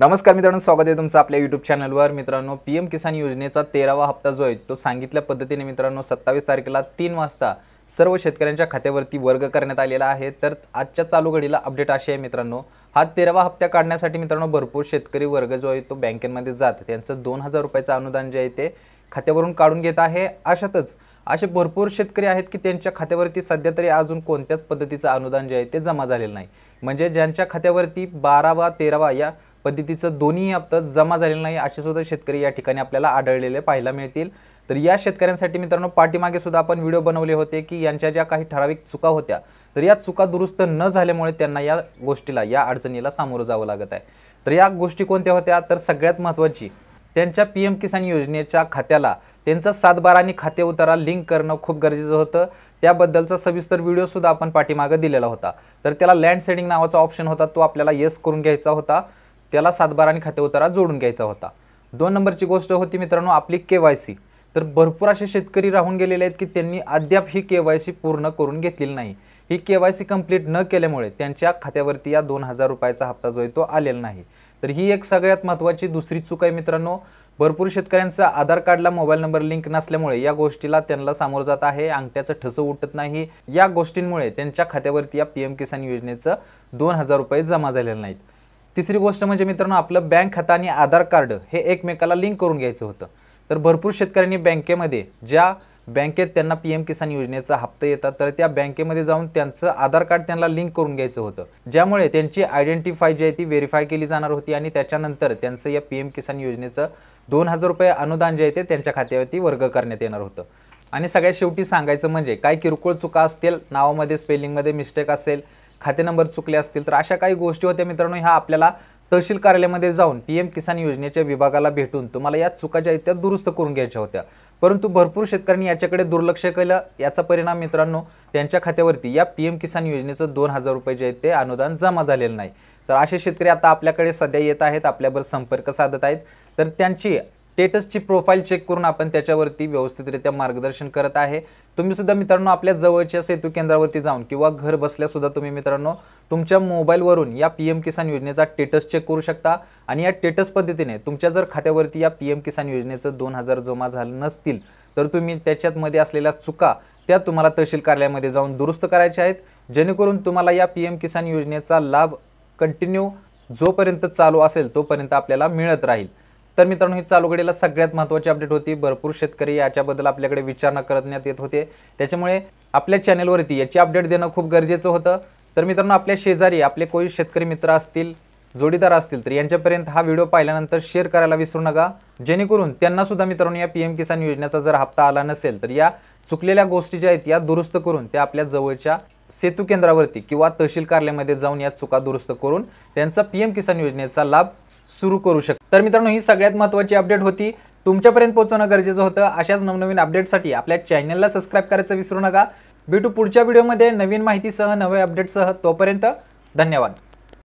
नमस्कार मित्रांनो स्वागत आहे तुमचं आपल्या यूट्यूब चॅनलवर मित्रांनो पी एम किसान योजनेचा तेरावा हप्ता जो आहे तो सांगितल्या पद्धतीने मित्रांनो सत्तावीस तारखेला तीन वाजता सर्व शेतकऱ्यांच्या खात्यावरती वर्ग करण्यात आलेला आहे तर आजच्या चालू घडीला अपडेट अशी आहे मित्रांनो हा तेरावा हप्ता काढण्यासाठी मित्रांनो भरपूर शेतकरी वर्ग जो आहे तो बँकेमध्ये जात त्यांचं दोन हजार रुपयाचं अनुदान जे आहे ते खात्यावरून काढून घेत आहे अशातच असे भरपूर शेतकरी आहेत की त्यांच्या खात्यावरती सध्या तरी अजून कोणत्याच पद्धतीचं अनुदान जे आहे ते जमा झालेलं नाही म्हणजे ज्यांच्या खात्यावरती बारावा तेरावा या पद्धतीचं दोन्ही हप्ते जमा झालेले नाही असे सुद्धा शेतकरी या ठिकाणी आपल्याला आढळलेले पाहायला मिळतील तर या शेतकऱ्यांसाठी मित्रांनो पाठीमागे सुद्धा आपण व्हिडिओ बनवले होते की यांच्या ज्या काही ठराविक चुका होत्या तर या चुका दुरुस्त न झाल्यामुळे त्यांना या गोष्टीला या अडचणीला सामोरं जावं लागत आहे तर या गोष्टी कोणत्या होत्या तर सगळ्यात महत्त्वाची त्यांच्या पी एम किसान योजनेच्या खात्याला त्यांचा सातबारा आणि खाते उतारा लिंक करणं खूप गरजेचं होतं त्याबद्दलचा सविस्तर व्हिडिओसुद्धा आपण पाठीमागं दिलेला होता तर त्याला लँड सेडिंग नावाचा ऑप्शन होता तो आपल्याला येस करून घ्यायचा होता त्याला आणि खाते उतारा जोडून घ्यायचा होता दोन नंबरची गोष्ट होती मित्रांनो आपली के वाय सी तर भरपूर असे शेतकरी राहून गेलेले आहेत की त्यांनी अद्याप ही के वाय सी पूर्ण करून घेतलेली नाही ही के वाय सी कंप्लीट न केल्यामुळे त्यांच्या खात्यावरती या दोन हजार रुपयाचा हप्ता जो आहे तो आलेला नाही तर ही एक सगळ्यात महत्वाची दुसरी चूक आहे मित्रांनो भरपूर शेतकऱ्यांचा आधार कार्डला मोबाईल नंबर लिंक नसल्यामुळे या गोष्टीला त्यांना सामोरं जात आहे अंगठ्याचं ठसं उठत नाही या गोष्टींमुळे त्यांच्या खात्यावरती या पी एम किसान योजनेचं दोन हजार रुपये जमा झालेले नाहीत तिसरी गोष्ट म्हणजे मित्रांनो आपलं बँक खातं आणि आधार कार्ड हे एकमेकाला लिंक करून घ्यायचं होतं तर भरपूर शेतकऱ्यांनी बँकेमध्ये ज्या बँकेत त्यांना पी एम किसान योजनेचा हप्ता येतात तर त्या बँकेमध्ये जाऊन त्यांचं आधार कार्ड त्यांना लिंक करून घ्यायचं होतं ज्यामुळे त्यांची आयडेंटिफाय जी आहे ती व्हेरीफाय केली जाणार होती आणि त्याच्यानंतर त्यांचं या पी एम किसान योजनेचं दोन हजार रुपये अनुदान जे आहे ते त्यांच्या खात्यावरती वर्ग करण्यात येणार होतं आणि सगळ्यात शेवटी सांगायचं म्हणजे काय किरकोळ चुका असतील नावामध्ये स्पेलिंगमध्ये मिस्टेक असेल खाते नंबर चुकले असतील तर अशा काही गोष्टी होत्या मित्रांनो ह्या आपल्याला तहसील कार्यालयामध्ये जाऊन पी एम किसान योजनेच्या विभागाला भेटून तुम्हाला या चुका ज्या इत्या दुरुस्त करून घ्यायच्या होत्या परंतु भरपूर शेतकऱ्यांनी याच्याकडे दुर्लक्ष केलं याचा परिणाम मित्रांनो त्यांच्या खात्यावरती या पी एम किसान योजनेचं दोन हजार रुपये जे आहेत ते अनुदान जमा झालेलं नाही तर असे शेतकरी आता आपल्याकडे सध्या येत आहेत आपल्याबरोबर संपर्क साधत आहेत तर त्यांची स्टेटसची प्रोफाईल चेक करून आपण त्याच्यावरती व्यवस्थितरित्या मार्गदर्शन करत आहे तुम्ही सुद्धा मित्रांनो आपल्या जवळच्या सेतू केंद्रावरती जाऊन किंवा घर बसल्या सुद्धा तुम्ही मित्रांनो तुमच्या मोबाईलवरून या पी एम किसान योजनेचा स्टेटस चेक करू शकता आणि या टेटस पद्धतीने तुमच्या जर खात्यावरती या पी एम किसान योजनेचं दोन हजार जमा झालं नसतील तर तुम्ही त्याच्यातमध्ये असलेल्या चुका त्या तुम्हाला तहसील कार्यालयामध्ये जाऊन दुरुस्त करायच्या आहेत जेणेकरून तुम्हाला या पी एम किसान योजनेचा लाभ कंटिन्यू जोपर्यंत चालू असेल तोपर्यंत आपल्याला मिळत राहील तर मित्रांनो ही चालू घडीला सगळ्यात महत्वाची अपडेट होती भरपूर शेतकरी याच्याबद्दल आपल्याकडे विचारणा करण्यात येत होते त्याच्यामुळे आपल्या चॅनेलवरती याची अपडेट देणं खूप गरजेचं होतं तर मित्रांनो आपल्या शेजारी आपले कोई शेतकरी मित्र असतील जोडीदार असतील तर यांच्यापर्यंत हा व्हिडिओ पाहिल्यानंतर शेअर करायला विसरू नका जेणेकरून त्यांना सुद्धा मित्रांनो या पी एम किसान योजनेचा जर हप्ता आला नसेल तर या चुकलेल्या गोष्टी ज्या आहेत या दुरुस्त करून त्या आपल्या जवळच्या सेतू केंद्रावरती किंवा तहसील कार्यालयामध्ये जाऊन या चुका दुरुस्त करून त्यांचा पी एम किसान योजनेचा लाभ सुरू करू शकतो तर मित्रांनो ही सगळ्यात महत्वाची अपडेट होती तुमच्यापर्यंत पोहोचवणं गरजेचं होतं अशाच नवनवीन अपडेटसाठी आपल्या चॅनलला सबस्क्राईब करायचं विसरू नका भेटू पुढच्या व्हिडिओमध्ये नवीन माहितीसह नवे अपडेटसह तोपर्यंत धन्यवाद